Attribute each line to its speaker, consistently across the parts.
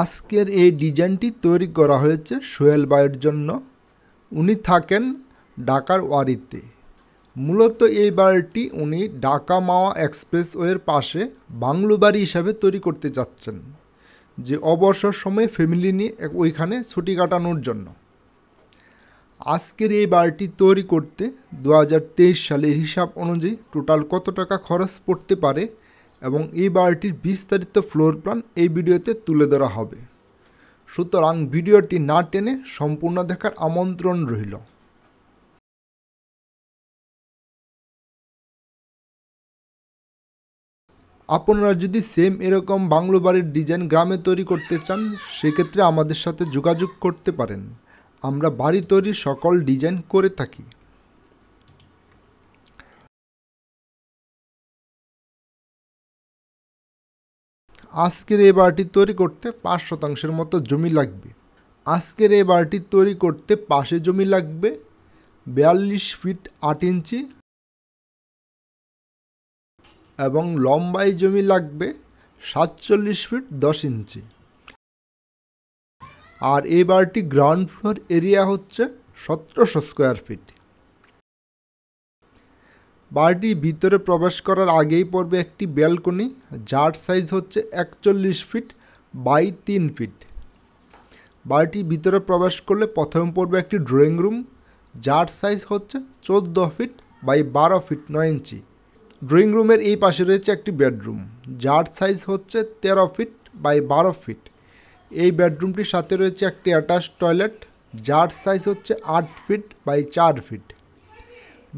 Speaker 1: আজকের এই ডিজাইনটি তৈরি করা হয়েছে সোহেল বাইয়ের জন্য উনি থাকেন ঢাকার ওয়ারিতে মূলত এই বাড়িটি উনি ঢাকা মাওয়া এক্সপ্রেসওয়ের পাশে বাংলো বাড়ি হিসাবে তৈরি করতে যাচ্ছেন যে অবসর সময়ে ফ্যামিলি নিয়ে ওইখানে ছুটি কাটানোর জন্য আজকের এই বাড়িটি তৈরি করতে দু সালের হিসাব অনুযায়ী টোটাল কত টাকা খরচ পড়তে পারে এবং এই বাড়িটির বিস্তারিত ফ্লোর প্ল্যান এই ভিডিওতে তুলে ধরা হবে সুতরাং ভিডিওটি না টেনে সম্পূর্ণ দেখার আমন্ত্রণ রইল আপনারা যদি সেম এরকম বাংলো বাড়ির ডিজাইন গ্রামে তৈরি করতে চান সেক্ষেত্রে আমাদের সাথে যোগাযোগ করতে পারেন আমরা বাড়ি তৈরির সকল ডিজাইন করে থাকি আজকের এই বারটি তৈরি করতে পাঁচ শতাংশের মতো জমি লাগবে আজকের এই বারটি তৈরি করতে পাশে জমি লাগবে বিয়াল্লিশ ফিট আট ইঞ্চি এবং লম্বাই জমি লাগবে সাতচল্লিশ ফিট দশ ইঞ্চি আর এই বারটি গ্রাউন্ড ফ্লোর এরিয়া হচ্ছে সতেরোশো স্কোয়ার ফিট বাড়িটির ভিতরে প্রবেশ করার আগেই পড়বে একটি ব্যালকনি যার সাইজ হচ্ছে একচল্লিশ ফিট বাই তিন ফিট বাড়িটির ভিতরে প্রবেশ করলে প্রথমে পড়বে একটি ড্রয়িং রুম যার সাইজ হচ্ছে চোদ্দো ফিট বাই বারো ফিট নয় ইঞ্চি ড্রয়িং রুমের এই পাশে রয়েছে একটি বেডরুম যার সাইজ হচ্ছে তেরো ফিট বাই বারো ফিট এই বেডরুমটির সাথে রয়েছে একটি অ্যাটাচ টয়লেট যার সাইজ হচ্ছে আট ফিট বাই চার ফিট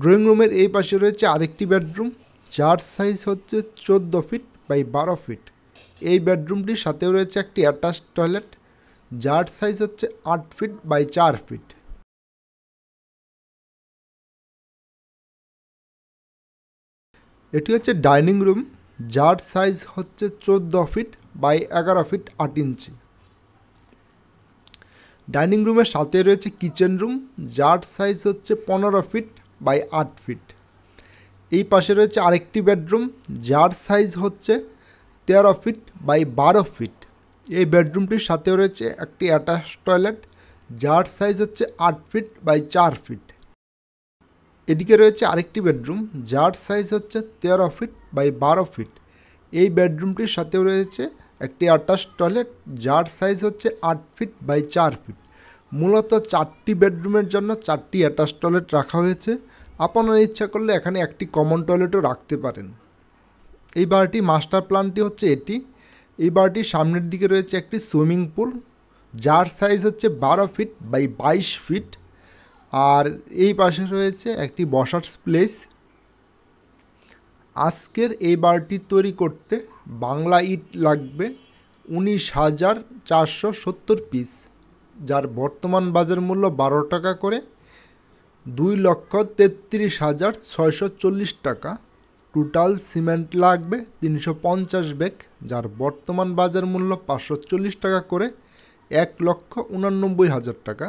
Speaker 1: ড্রয়িং রুমের এই পাশে রয়েছে আরেকটি বেডরুম যার সাইজ হচ্ছে চোদ্দ ফিট বাই বারো ফিট এই বেডরুমটির সাথেও রয়েছে একটি অ্যাটাচ টয়লেট যার সাইজ হচ্ছে আট ফিট বাই চার ফিট এটি হচ্ছে ডাইনিং রুম যার সাইজ হচ্ছে চোদ্দ ফিট বাই এগারো ফিট আট ইঞ্চি ডাইনিং রুমের সাথে রয়েছে কিচেন রুম যার সাইজ হচ্ছে পনেরো ফিট বাই আট ফিট এই পাশে রয়েছে আরেকটি বেডরুম যার সাইজ হচ্ছে তেরো ফিট বাই বারো ফিট এই বেডরুমটির সাথে রয়েছে একটি অ্যাটাচ টয়লেট যার সাইজ হচ্ছে আট ফিট বাই চার ফিট এদিকে রয়েছে আরেকটি বেডরুম যার সাইজ হচ্ছে তেরো ফিট বাই বারো ফিট এই বেডরুমটির সাথেও রয়েছে একটি অ্যাটাচ টয়লেট যার সাইজ হচ্ছে আট ফিট বাই চার ফিট মূলত চারটি বেডরুমের জন্য চারটি অ্যাটাচ টয়লেট রাখা হয়েছে আপনার ইচ্ছা করলে এখানে একটি কমন টয়লেটও রাখতে পারেন এই বারটি মাস্টার প্ল্যানটি হচ্ছে এটি এই বাড়িটির সামনের দিকে রয়েছে একটি সুইমিং পুল যার সাইজ হচ্ছে বারো ফিট বাই বাইশ ফিট আর এই পাশে রয়েছে একটি বসার প্লেস আজকের এই বারটি তৈরি করতে বাংলা ইট লাগবে উনিশ হাজার চারশো সত্তর পিস যার বর্তমান বাজার মূল্য বারো টাকা করে দুই লক্ষ তেত্রিশ হাজার ছয়শো চল্লিশ টাকা টোটাল সিমেন্ট লাগবে তিনশো পঞ্চাশ ব্যাগ যার বর্তমান বাজার মূল্য পাঁচশো চল্লিশ টাকা করে এক লক্ষ উনানব্বই হাজার টাকা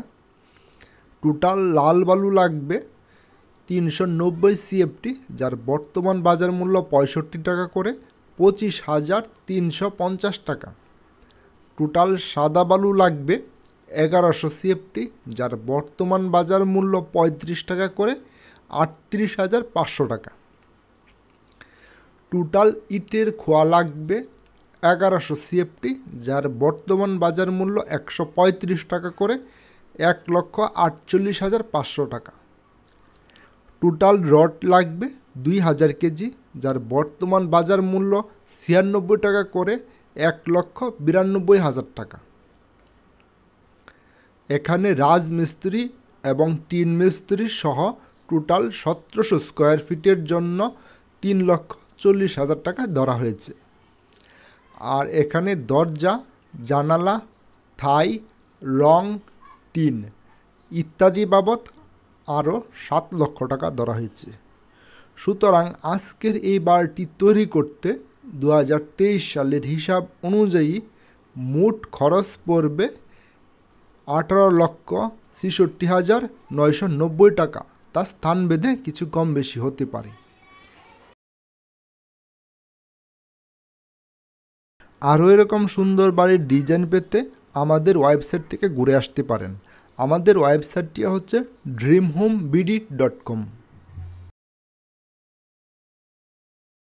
Speaker 1: টোটাল লাল বালু লাগবে তিনশো নব্বই সিএফটি যার বর্তমান বাজার মূল্য পঁয়ষট্টি টাকা করে পঁচিশ হাজার তিনশো পঞ্চাশ টাকা টোটাল সাদা বালু লাগবে এগারোশো সিএফটি যার বর্তমান বাজার মূল্য ৩৫ টাকা করে আটত্রিশ হাজার পাঁচশো টাকা টোটাল ইটের খোয়া লাগবে এগারোশো সিএফটি যার বর্তমান বাজার মূল্য একশো টাকা করে এক লক্ষ আটচল্লিশ হাজার পাঁচশো টাকা টোটাল রড লাগবে দুই হাজার কেজি যার বর্তমান বাজার মূল্য ছিয়ানব্বই টাকা করে এক লক্ষ বিরানব্বই হাজার টাকা এখানে রাজমিস্ত্রি এবং টিন মিস্ত্রি সহ টোটাল সতেরোশো স্কোয়ার ফিটের জন্য তিন লক্ষ চল্লিশ হাজার টাকা ধরা হয়েছে আর এখানে দরজা জানালা থাই রং টিন ইত্যাদি বাবদ আরও সাত লক্ষ টাকা ধরা হয়েছে সুতরাং আজকের এই বারটি তৈরি করতে দু সালের হিসাব অনুযায়ী মোট খরচ পড়বে আঠারো লক্ষ ছিষট্টি হাজার নয়শো নব্বই টাকা তা স্থান বেঁধে কিছু কম বেশি হতে পারে আরও এরকম সুন্দর বাড়ির ডিজাইন পেতে আমাদের ওয়েবসাইট থেকে ঘুরে আসতে পারেন আমাদের ওয়েবসাইটটি হচ্ছে ড্রিম হোম বিডি ডট কম